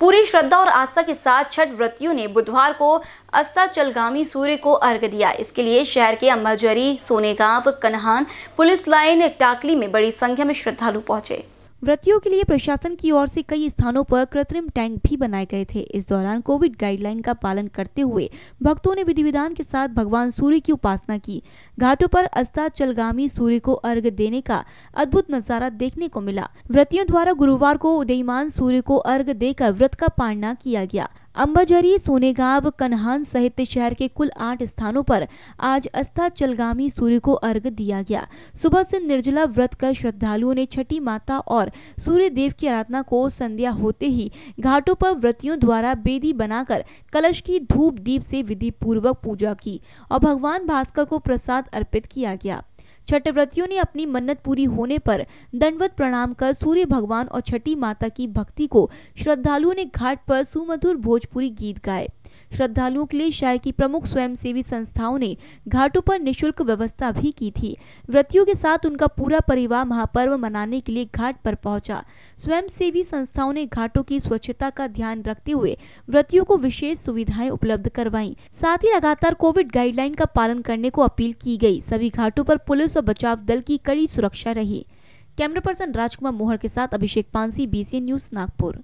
पूरी श्रद्धा और आस्था के साथ छठ व्रतियों ने बुधवार को अस्ताचलगामी सूर्य को अर्घ दिया इसके लिए शहर के अम्बाजरी सोनेगांव कन्हान पुलिस लाइन टाकली में बड़ी संख्या में श्रद्धालु पहुंचे व्रतियों के लिए प्रशासन की ओर से कई स्थानों पर कृत्रिम टैंक भी बनाए गए थे इस दौरान कोविड गाइडलाइन का पालन करते हुए भक्तों ने विधि विधान के साथ भगवान सूर्य की उपासना की घाटों पर अस्ताचलगामी सूर्य को अर्घ देने का अद्भुत नजारा देखने को मिला व्रतियों द्वारा गुरुवार को उदयमान सूर्य को अर्घ देकर व्रत का पालना किया गया अंबाजरी सोनेगांव कन्हान सहित शहर के कुल आठ स्थानों पर आज अस्था चलगामी सूर्य को अर्घ दिया गया सुबह से निर्जला व्रत कर श्रद्धालुओं ने छठी माता और सूर्य देव की आराधना को संध्या होते ही घाटों पर व्रतियों द्वारा बेदी बनाकर कलश की धूप दीप से विधि पूर्वक पूजा की और भगवान भास्कर को प्रसाद अर्पित किया गया छठव्रतियों ने अपनी मन्नत पूरी होने पर दंडवत प्रणाम कर सूर्य भगवान और छठी माता की भक्ति को श्रद्धालुओं ने घाट पर सुमधुर भोजपुरी गीत गाए श्रद्धालुओं के लिए शहर की प्रमुख स्वयंसेवी संस्थाओं ने घाटों पर निशुल्क व्यवस्था भी की थी व्रतियों के साथ उनका पूरा परिवार महापर्व मनाने के लिए घाट पर पहुंचा स्वयंसेवी संस्थाओं ने घाटों की स्वच्छता का ध्यान रखते हुए व्रतियों को विशेष सुविधाएं उपलब्ध करवाई साथ ही लगातार कोविड गाइडलाइन का पालन करने को अपील की गयी सभी घाटों आरोप पुलिस और बचाव दल की कड़ी सुरक्षा रही कैमरा पर्सन राजकुमार मोहर के साथ अभिषेक पांसी बीसी न्यूज नागपुर